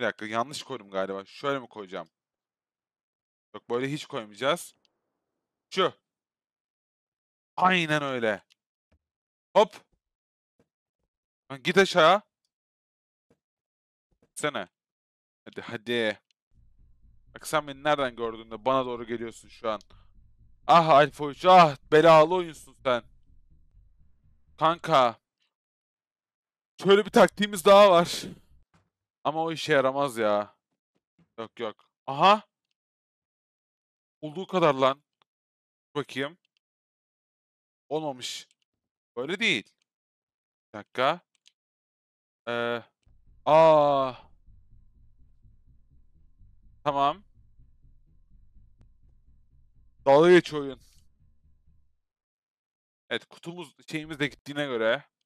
Bir dakika yanlış koydum galiba. Şöyle mi koyacağım? Yok böyle hiç koymayacağız. Şu. Aynen öyle. Hop. Git aşağı. Sene. Hadi hadi. Bak sen beni nereden gördüğünde bana doğru geliyorsun şu an. Ah Alfa 3 ah belalı oyunsun sen. Kanka. Şöyle bir taktiğimiz daha var. Ama o işe yaramaz ya. Yok yok. Aha. Olduğu kadar lan. Bakayım. Olmamış. Böyle değil. Bir dakika. Ee, aa. Tamam. Dalga geç oyun. Evet kutumuz şeyimiz de gittiğine göre